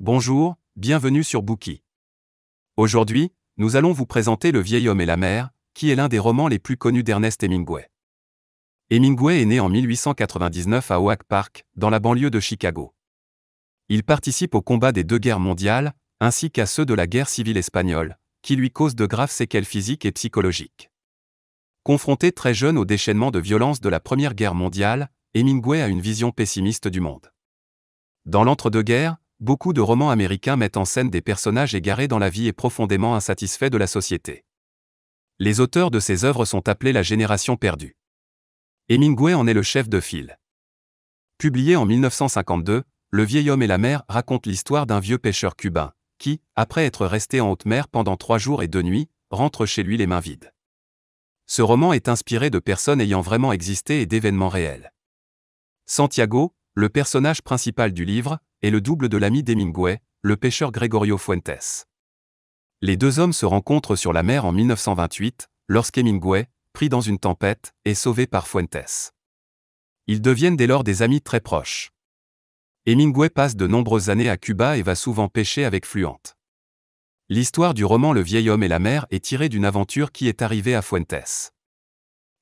Bonjour, bienvenue sur Bookie. Aujourd'hui, nous allons vous présenter Le vieil homme et la mer, qui est l'un des romans les plus connus d'Ernest Hemingway. Hemingway est né en 1899 à Oak Park, dans la banlieue de Chicago. Il participe aux combats des deux guerres mondiales, ainsi qu'à ceux de la guerre civile espagnole, qui lui causent de graves séquelles physiques et psychologiques. Confronté très jeune au déchaînement de violence de la Première Guerre mondiale, Hemingway a une vision pessimiste du monde. Dans l'entre-deux-guerres, beaucoup de romans américains mettent en scène des personnages égarés dans la vie et profondément insatisfaits de la société. Les auteurs de ces œuvres sont appelés la génération perdue. Hemingway en est le chef de file. Publié en 1952, Le vieil homme et la mer raconte l'histoire d'un vieux pêcheur cubain, qui, après être resté en haute mer pendant trois jours et deux nuits, rentre chez lui les mains vides. Ce roman est inspiré de personnes ayant vraiment existé et d'événements réels. Santiago, le personnage principal du livre est le double de l'ami d'Hemingway, le pêcheur Gregorio Fuentes. Les deux hommes se rencontrent sur la mer en 1928, lorsqu'Hemingway, pris dans une tempête, est sauvé par Fuentes. Ils deviennent dès lors des amis très proches. Hemingway passe de nombreuses années à Cuba et va souvent pêcher avec Fluente. L'histoire du roman Le vieil homme et la mer est tirée d'une aventure qui est arrivée à Fuentes.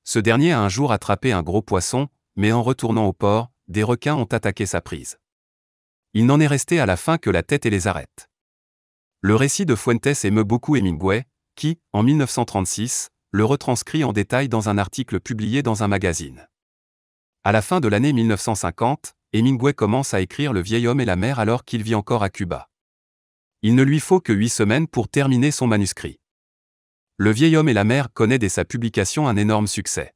Ce dernier a un jour attrapé un gros poisson, mais en retournant au port, des requins ont attaqué sa prise. Il n'en est resté à la fin que la tête et les arêtes. Le récit de Fuentes émeut beaucoup Hemingway, qui, en 1936, le retranscrit en détail dans un article publié dans un magazine. À la fin de l'année 1950, Hemingway commence à écrire Le vieil homme et la mer alors qu'il vit encore à Cuba. Il ne lui faut que huit semaines pour terminer son manuscrit. Le vieil homme et la mer connaît dès sa publication un énorme succès.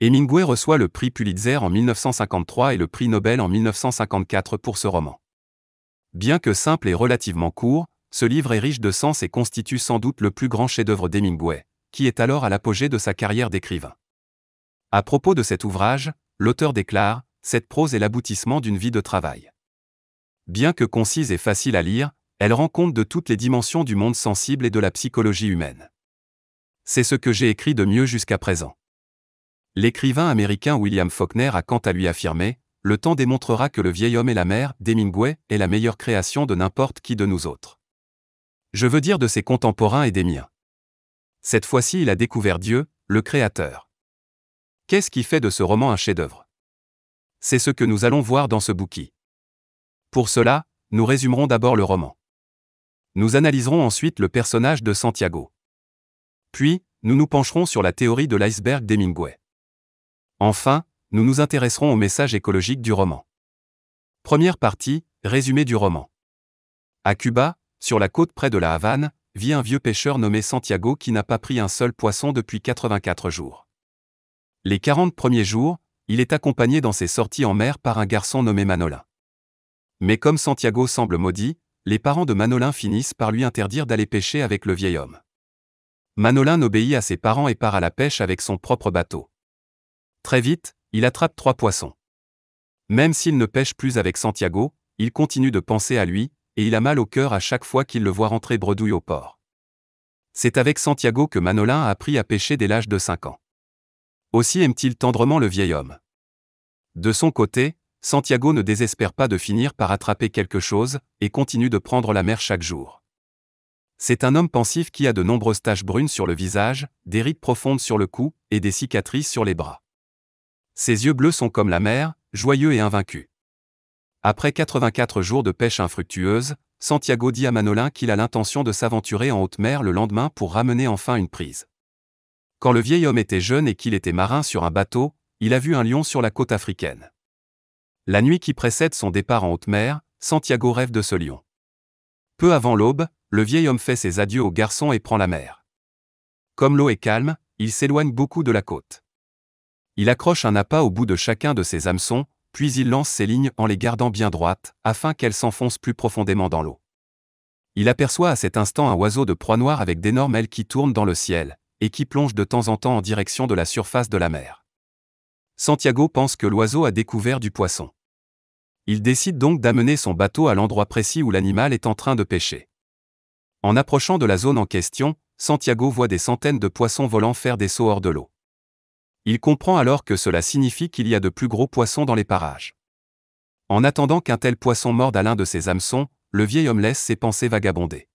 Hemingway reçoit le prix Pulitzer en 1953 et le prix Nobel en 1954 pour ce roman. Bien que simple et relativement court, ce livre est riche de sens et constitue sans doute le plus grand chef-d'œuvre d'Hemingway, qui est alors à l'apogée de sa carrière d'écrivain. À propos de cet ouvrage, l'auteur déclare Cette prose est l'aboutissement d'une vie de travail. Bien que concise et facile à lire, elle rend compte de toutes les dimensions du monde sensible et de la psychologie humaine. C'est ce que j'ai écrit de mieux jusqu'à présent. L'écrivain américain William Faulkner a quant à lui affirmé Le temps démontrera que Le vieil homme et la mer d'Hemingway est la meilleure création de n'importe qui de nous autres. Je veux dire de ses contemporains et des miens. Cette fois-ci, il a découvert Dieu, le Créateur. Qu'est-ce qui fait de ce roman un chef-d'œuvre C'est ce que nous allons voir dans ce bouquin. Pour cela, nous résumerons d'abord le roman. Nous analyserons ensuite le personnage de Santiago. Puis, nous nous pencherons sur la théorie de l'iceberg d'Hemingway. Enfin, nous nous intéresserons au message écologique du roman. Première partie, résumé du roman. À Cuba, sur la côte près de la Havane, vit un vieux pêcheur nommé Santiago qui n'a pas pris un seul poisson depuis 84 jours. Les 40 premiers jours, il est accompagné dans ses sorties en mer par un garçon nommé Manolin. Mais comme Santiago semble maudit, les parents de Manolin finissent par lui interdire d'aller pêcher avec le vieil homme. Manolin obéit à ses parents et part à la pêche avec son propre bateau. Très vite, il attrape trois poissons. Même s'il ne pêche plus avec Santiago, il continue de penser à lui, et il a mal au cœur à chaque fois qu'il le voit rentrer bredouille au port. C'est avec Santiago que Manolin a appris à pêcher dès l'âge de 5 ans. Aussi aime-t-il tendrement le vieil homme. De son côté, Santiago ne désespère pas de finir par attraper quelque chose, et continue de prendre la mer chaque jour. C'est un homme pensif qui a de nombreuses taches brunes sur le visage, des rides profondes sur le cou, et des cicatrices sur les bras. Ses yeux bleus sont comme la mer, joyeux et invaincus. Après 84 jours de pêche infructueuse, Santiago dit à Manolin qu'il a l'intention de s'aventurer en haute mer le lendemain pour ramener enfin une prise. Quand le vieil homme était jeune et qu'il était marin sur un bateau, il a vu un lion sur la côte africaine. La nuit qui précède son départ en haute mer, Santiago rêve de ce lion. Peu avant l'aube, le vieil homme fait ses adieux au garçon et prend la mer. Comme l'eau est calme, il s'éloigne beaucoup de la côte. Il accroche un appât au bout de chacun de ses hameçons, puis il lance ses lignes en les gardant bien droites, afin qu'elles s'enfoncent plus profondément dans l'eau. Il aperçoit à cet instant un oiseau de proie noire avec d'énormes ailes qui tournent dans le ciel, et qui plonge de temps en temps en direction de la surface de la mer. Santiago pense que l'oiseau a découvert du poisson. Il décide donc d'amener son bateau à l'endroit précis où l'animal est en train de pêcher. En approchant de la zone en question, Santiago voit des centaines de poissons volants faire des sauts hors de l'eau. Il comprend alors que cela signifie qu'il y a de plus gros poissons dans les parages. En attendant qu'un tel poisson morde à l'un de ses hameçons, le vieil homme laisse ses pensées vagabonder.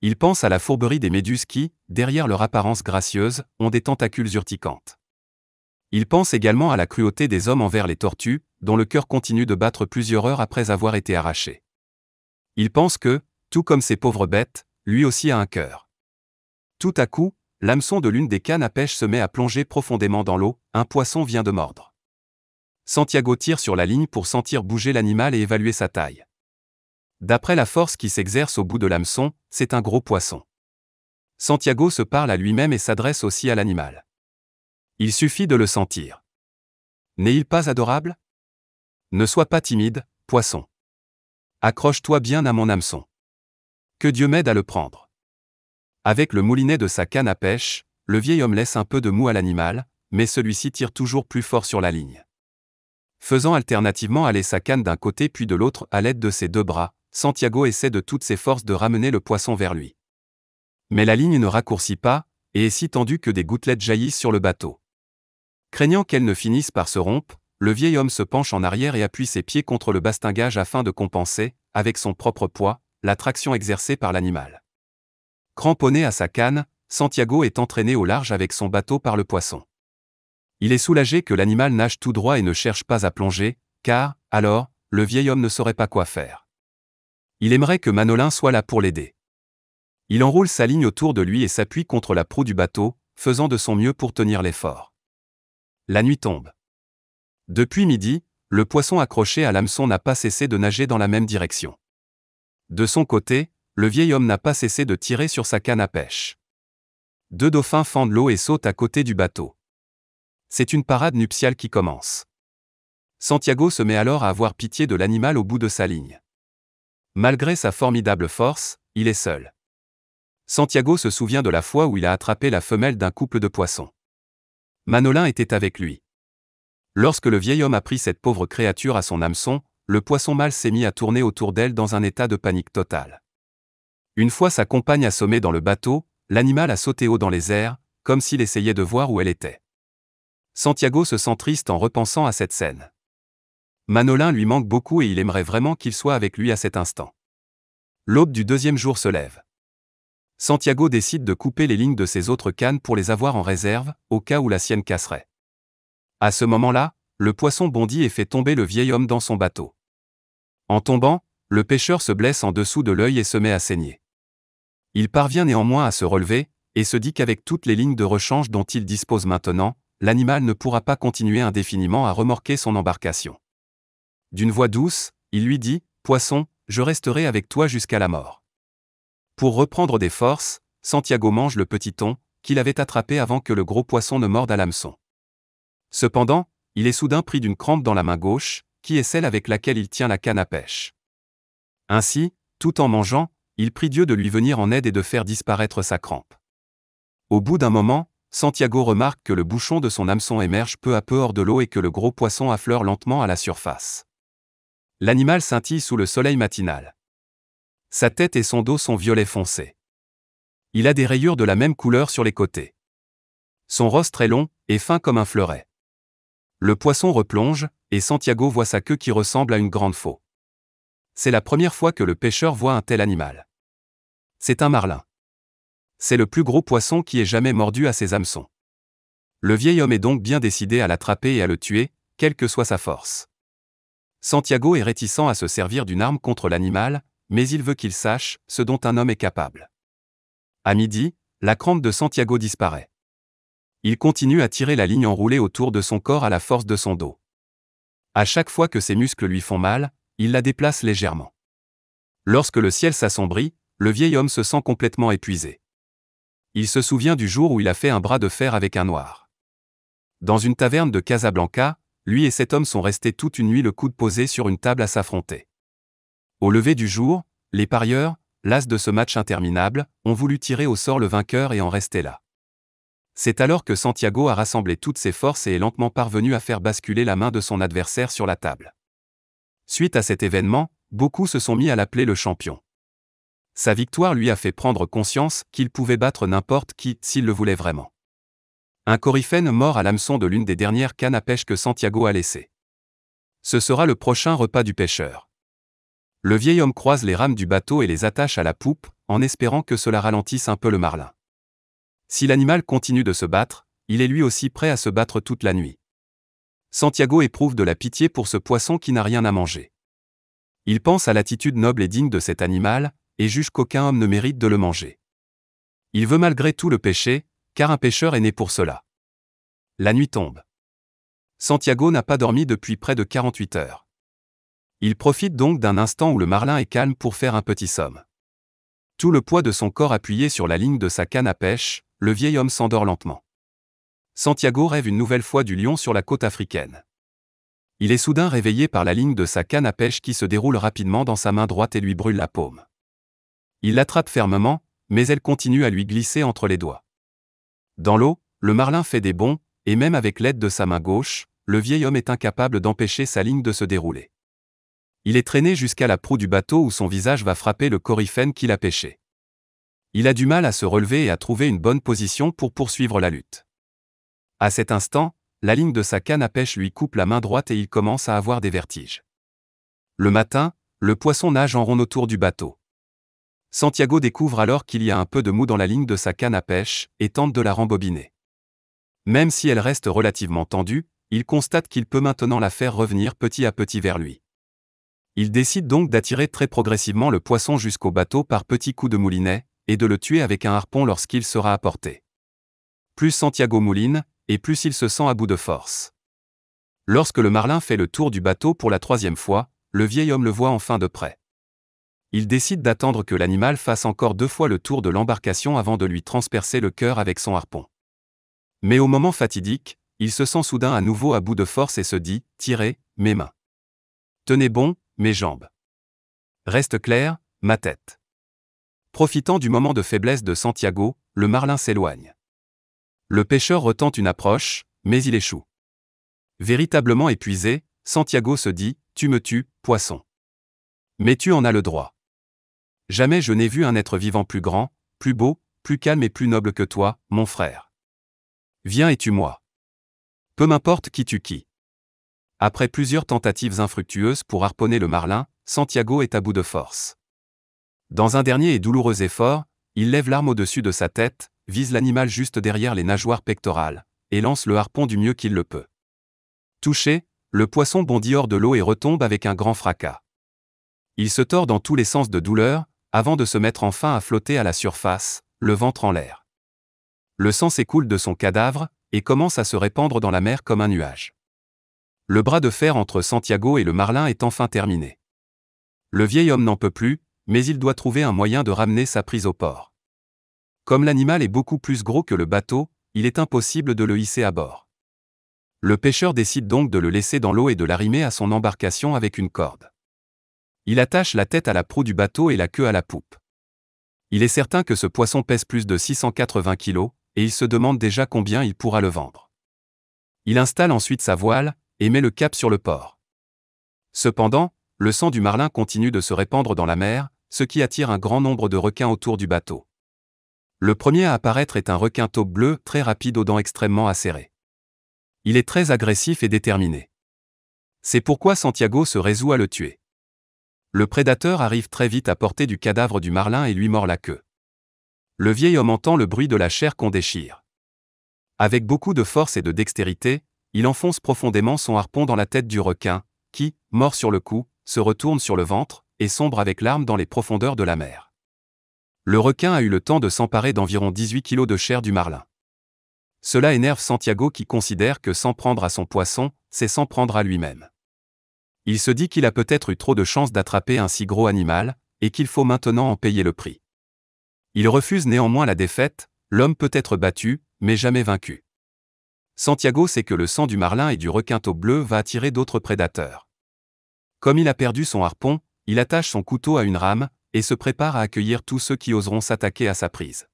Il pense à la fourberie des méduses qui, derrière leur apparence gracieuse, ont des tentacules urticantes. Il pense également à la cruauté des hommes envers les tortues, dont le cœur continue de battre plusieurs heures après avoir été arraché. Il pense que, tout comme ces pauvres bêtes, lui aussi a un cœur. Tout à coup, l'hameçon de l'une des cannes à pêche se met à plonger profondément dans l'eau, un poisson vient de mordre. Santiago tire sur la ligne pour sentir bouger l'animal et évaluer sa taille. D'après la force qui s'exerce au bout de l'hameçon, c'est un gros poisson. Santiago se parle à lui-même et s'adresse aussi à l'animal. Il suffit de le sentir. N'est-il pas adorable Ne sois pas timide, poisson. Accroche-toi bien à mon hameçon. Que Dieu m'aide à le prendre. Avec le moulinet de sa canne à pêche, le vieil homme laisse un peu de mou à l'animal, mais celui-ci tire toujours plus fort sur la ligne. Faisant alternativement aller sa canne d'un côté puis de l'autre à l'aide de ses deux bras, Santiago essaie de toutes ses forces de ramener le poisson vers lui. Mais la ligne ne raccourcit pas, et est si tendue que des gouttelettes jaillissent sur le bateau. Craignant qu'elle ne finisse par se rompre, le vieil homme se penche en arrière et appuie ses pieds contre le bastingage afin de compenser, avec son propre poids, la traction exercée par l'animal. Cramponné à sa canne, Santiago est entraîné au large avec son bateau par le poisson. Il est soulagé que l'animal nage tout droit et ne cherche pas à plonger, car, alors, le vieil homme ne saurait pas quoi faire. Il aimerait que Manolin soit là pour l'aider. Il enroule sa ligne autour de lui et s'appuie contre la proue du bateau, faisant de son mieux pour tenir l'effort. La nuit tombe. Depuis midi, le poisson accroché à l'hameçon n'a pas cessé de nager dans la même direction. De son côté, le vieil homme n'a pas cessé de tirer sur sa canne à pêche. Deux dauphins fendent l'eau et sautent à côté du bateau. C'est une parade nuptiale qui commence. Santiago se met alors à avoir pitié de l'animal au bout de sa ligne. Malgré sa formidable force, il est seul. Santiago se souvient de la fois où il a attrapé la femelle d'un couple de poissons. Manolin était avec lui. Lorsque le vieil homme a pris cette pauvre créature à son hameçon, le poisson mâle s'est mis à tourner autour d'elle dans un état de panique totale. Une fois sa compagne assommée dans le bateau, l'animal a sauté haut dans les airs, comme s'il essayait de voir où elle était. Santiago se sent triste en repensant à cette scène. Manolin lui manque beaucoup et il aimerait vraiment qu'il soit avec lui à cet instant. L'aube du deuxième jour se lève. Santiago décide de couper les lignes de ses autres cannes pour les avoir en réserve, au cas où la sienne casserait. À ce moment-là, le poisson bondit et fait tomber le vieil homme dans son bateau. En tombant, le pêcheur se blesse en dessous de l'œil et se met à saigner. Il parvient néanmoins à se relever, et se dit qu'avec toutes les lignes de rechange dont il dispose maintenant, l'animal ne pourra pas continuer indéfiniment à remorquer son embarcation. D'une voix douce, il lui dit, Poisson, je resterai avec toi jusqu'à la mort. Pour reprendre des forces, Santiago mange le petit thon, qu'il avait attrapé avant que le gros poisson ne morde à l'hameçon. Cependant, il est soudain pris d'une crampe dans la main gauche, qui est celle avec laquelle il tient la canne à pêche. Ainsi, tout en mangeant, il prie Dieu de lui venir en aide et de faire disparaître sa crampe. Au bout d'un moment, Santiago remarque que le bouchon de son hameçon émerge peu à peu hors de l'eau et que le gros poisson affleure lentement à la surface. L'animal scintille sous le soleil matinal. Sa tête et son dos sont violet foncés. Il a des rayures de la même couleur sur les côtés. Son rostre est long et fin comme un fleuret. Le poisson replonge, et Santiago voit sa queue qui ressemble à une grande faux. C'est la première fois que le pêcheur voit un tel animal. C'est un marlin. C'est le plus gros poisson qui ait jamais mordu à ses hameçons. Le vieil homme est donc bien décidé à l'attraper et à le tuer, quelle que soit sa force. Santiago est réticent à se servir d'une arme contre l'animal, mais il veut qu'il sache ce dont un homme est capable. À midi, la crampe de Santiago disparaît. Il continue à tirer la ligne enroulée autour de son corps à la force de son dos. À chaque fois que ses muscles lui font mal, il la déplace légèrement. Lorsque le ciel s'assombrit, le vieil homme se sent complètement épuisé. Il se souvient du jour où il a fait un bras de fer avec un noir. Dans une taverne de Casablanca, lui et cet homme sont restés toute une nuit le coude posé sur une table à s'affronter. Au lever du jour, les parieurs, las de ce match interminable, ont voulu tirer au sort le vainqueur et en rester là. C'est alors que Santiago a rassemblé toutes ses forces et est lentement parvenu à faire basculer la main de son adversaire sur la table. Suite à cet événement, beaucoup se sont mis à l'appeler le champion. Sa victoire lui a fait prendre conscience qu'il pouvait battre n'importe qui s'il le voulait vraiment. Un coryphène mort à l'hameçon de l'une des dernières cannes à pêche que Santiago a laissées. Ce sera le prochain repas du pêcheur. Le vieil homme croise les rames du bateau et les attache à la poupe, en espérant que cela ralentisse un peu le marlin. Si l'animal continue de se battre, il est lui aussi prêt à se battre toute la nuit. Santiago éprouve de la pitié pour ce poisson qui n'a rien à manger. Il pense à l'attitude noble et digne de cet animal, et juge qu'aucun homme ne mérite de le manger. Il veut malgré tout le péché, car un pêcheur est né pour cela. La nuit tombe. Santiago n'a pas dormi depuis près de 48 heures. Il profite donc d'un instant où le marlin est calme pour faire un petit somme. Tout le poids de son corps appuyé sur la ligne de sa canne à pêche, le vieil homme s'endort lentement. Santiago rêve une nouvelle fois du lion sur la côte africaine. Il est soudain réveillé par la ligne de sa canne à pêche qui se déroule rapidement dans sa main droite et lui brûle la paume. Il l'attrape fermement, mais elle continue à lui glisser entre les doigts. Dans l'eau, le marlin fait des bonds, et même avec l'aide de sa main gauche, le vieil homme est incapable d'empêcher sa ligne de se dérouler. Il est traîné jusqu'à la proue du bateau où son visage va frapper le coryphène qu'il a pêché. Il a du mal à se relever et à trouver une bonne position pour poursuivre la lutte. À cet instant, la ligne de sa canne à pêche lui coupe la main droite et il commence à avoir des vertiges. Le matin, le poisson nage en rond autour du bateau. Santiago découvre alors qu'il y a un peu de mou dans la ligne de sa canne à pêche et tente de la rembobiner. Même si elle reste relativement tendue, il constate qu'il peut maintenant la faire revenir petit à petit vers lui. Il décide donc d'attirer très progressivement le poisson jusqu'au bateau par petits coups de moulinet, et de le tuer avec un harpon lorsqu'il sera à portée. Plus Santiago mouline, et plus il se sent à bout de force. Lorsque le marlin fait le tour du bateau pour la troisième fois, le vieil homme le voit enfin de près il décide d'attendre que l'animal fasse encore deux fois le tour de l'embarcation avant de lui transpercer le cœur avec son harpon. Mais au moment fatidique, il se sent soudain à nouveau à bout de force et se dit Tirez, mes mains. Tenez bon, mes jambes. Reste clair, ma tête. Profitant du moment de faiblesse de Santiago, le marlin s'éloigne. Le pêcheur retente une approche, mais il échoue. Véritablement épuisé, Santiago se dit Tu me tues, poisson. Mais tu en as le droit. Jamais je n'ai vu un être vivant plus grand, plus beau, plus calme et plus noble que toi, mon frère. Viens et tue-moi. Peu m'importe qui tue qui. Après plusieurs tentatives infructueuses pour harponner le marlin, Santiago est à bout de force. Dans un dernier et douloureux effort, il lève l'arme au-dessus de sa tête, vise l'animal juste derrière les nageoires pectorales, et lance le harpon du mieux qu'il le peut. Touché, le poisson bondit hors de l'eau et retombe avec un grand fracas. Il se tord dans tous les sens de douleur, avant de se mettre enfin à flotter à la surface, le ventre en l'air. Le sang s'écoule de son cadavre et commence à se répandre dans la mer comme un nuage. Le bras de fer entre Santiago et le Marlin est enfin terminé. Le vieil homme n'en peut plus, mais il doit trouver un moyen de ramener sa prise au port. Comme l'animal est beaucoup plus gros que le bateau, il est impossible de le hisser à bord. Le pêcheur décide donc de le laisser dans l'eau et de l'arrimer à son embarcation avec une corde. Il attache la tête à la proue du bateau et la queue à la poupe. Il est certain que ce poisson pèse plus de 680 kg, et il se demande déjà combien il pourra le vendre. Il installe ensuite sa voile, et met le cap sur le port. Cependant, le sang du marlin continue de se répandre dans la mer, ce qui attire un grand nombre de requins autour du bateau. Le premier à apparaître est un requin taupe bleu, très rapide aux dents extrêmement acérées. Il est très agressif et déterminé. C'est pourquoi Santiago se résout à le tuer. Le prédateur arrive très vite à portée du cadavre du marlin et lui mord la queue. Le vieil homme entend le bruit de la chair qu'on déchire. Avec beaucoup de force et de dextérité, il enfonce profondément son harpon dans la tête du requin, qui, mort sur le cou, se retourne sur le ventre et sombre avec l'arme dans les profondeurs de la mer. Le requin a eu le temps de s'emparer d'environ 18 kilos de chair du marlin. Cela énerve Santiago qui considère que s'en prendre à son poisson, c'est s'en prendre à lui-même. Il se dit qu'il a peut-être eu trop de chance d'attraper un si gros animal, et qu'il faut maintenant en payer le prix. Il refuse néanmoins la défaite, l'homme peut être battu, mais jamais vaincu. Santiago sait que le sang du marlin et du requin bleu va attirer d'autres prédateurs. Comme il a perdu son harpon, il attache son couteau à une rame, et se prépare à accueillir tous ceux qui oseront s'attaquer à sa prise.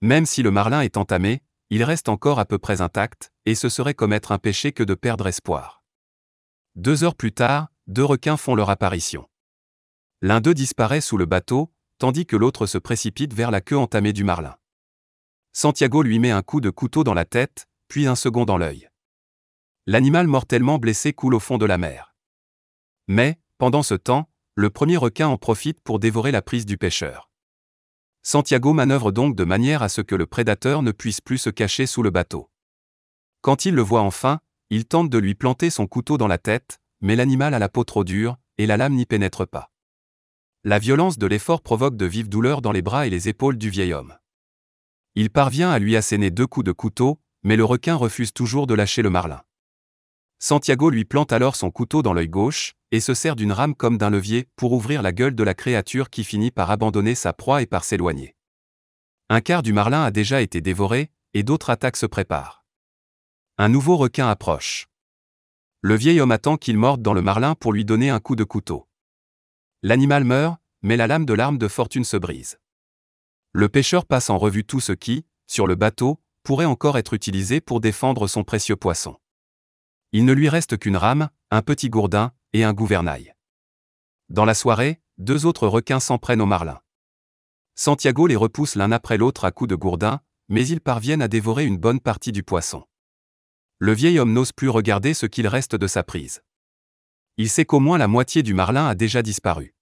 Même si le marlin est entamé, il reste encore à peu près intact, et ce serait commettre un péché que de perdre espoir. Deux heures plus tard, deux requins font leur apparition. L'un d'eux disparaît sous le bateau, tandis que l'autre se précipite vers la queue entamée du marlin. Santiago lui met un coup de couteau dans la tête, puis un second dans l'œil. L'animal mortellement blessé coule au fond de la mer. Mais, pendant ce temps, le premier requin en profite pour dévorer la prise du pêcheur. Santiago manœuvre donc de manière à ce que le prédateur ne puisse plus se cacher sous le bateau. Quand il le voit enfin, il tente de lui planter son couteau dans la tête, mais l'animal a la peau trop dure, et la lame n'y pénètre pas. La violence de l'effort provoque de vives douleurs dans les bras et les épaules du vieil homme. Il parvient à lui asséner deux coups de couteau, mais le requin refuse toujours de lâcher le marlin. Santiago lui plante alors son couteau dans l'œil gauche, et se sert d'une rame comme d'un levier pour ouvrir la gueule de la créature qui finit par abandonner sa proie et par s'éloigner. Un quart du marlin a déjà été dévoré, et d'autres attaques se préparent. Un nouveau requin approche. Le vieil homme attend qu'il morde dans le marlin pour lui donner un coup de couteau. L'animal meurt, mais la lame de l'arme de fortune se brise. Le pêcheur passe en revue tout ce qui, sur le bateau, pourrait encore être utilisé pour défendre son précieux poisson. Il ne lui reste qu'une rame, un petit gourdin et un gouvernail. Dans la soirée, deux autres requins s'en prennent au marlin. Santiago les repousse l'un après l'autre à coups de gourdin, mais ils parviennent à dévorer une bonne partie du poisson le vieil homme n'ose plus regarder ce qu'il reste de sa prise. Il sait qu'au moins la moitié du marlin a déjà disparu.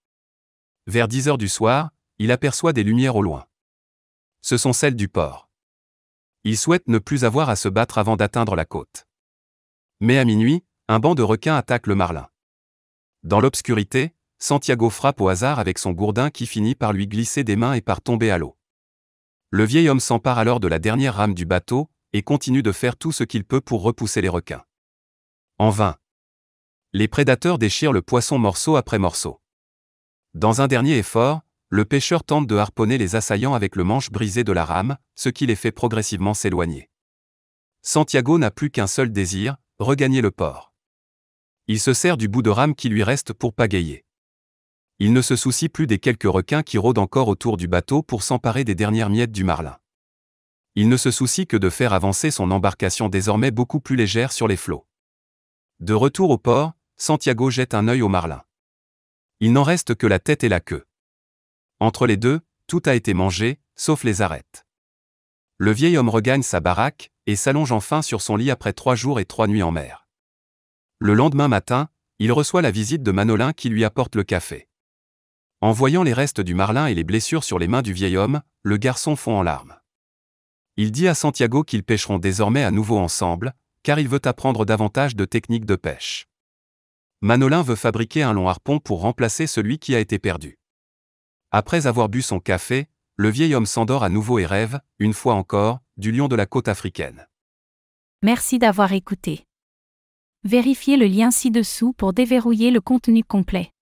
Vers 10 heures du soir, il aperçoit des lumières au loin. Ce sont celles du port. Il souhaite ne plus avoir à se battre avant d'atteindre la côte. Mais à minuit, un banc de requins attaque le marlin. Dans l'obscurité, Santiago frappe au hasard avec son gourdin qui finit par lui glisser des mains et par tomber à l'eau. Le vieil homme s'empare alors de la dernière rame du bateau, et continue de faire tout ce qu'il peut pour repousser les requins. En vain. Les prédateurs déchirent le poisson morceau après morceau. Dans un dernier effort, le pêcheur tente de harponner les assaillants avec le manche brisé de la rame, ce qui les fait progressivement s'éloigner. Santiago n'a plus qu'un seul désir, regagner le port. Il se sert du bout de rame qui lui reste pour pagayer. Il ne se soucie plus des quelques requins qui rôdent encore autour du bateau pour s'emparer des dernières miettes du marlin il ne se soucie que de faire avancer son embarcation désormais beaucoup plus légère sur les flots. De retour au port, Santiago jette un œil au marlin. Il n'en reste que la tête et la queue. Entre les deux, tout a été mangé, sauf les arêtes. Le vieil homme regagne sa baraque et s'allonge enfin sur son lit après trois jours et trois nuits en mer. Le lendemain matin, il reçoit la visite de Manolin qui lui apporte le café. En voyant les restes du marlin et les blessures sur les mains du vieil homme, le garçon fond en larmes. Il dit à Santiago qu'ils pêcheront désormais à nouveau ensemble, car il veut apprendre davantage de techniques de pêche. Manolin veut fabriquer un long harpon pour remplacer celui qui a été perdu. Après avoir bu son café, le vieil homme s'endort à nouveau et rêve, une fois encore, du lion de la côte africaine. Merci d'avoir écouté. Vérifiez le lien ci-dessous pour déverrouiller le contenu complet.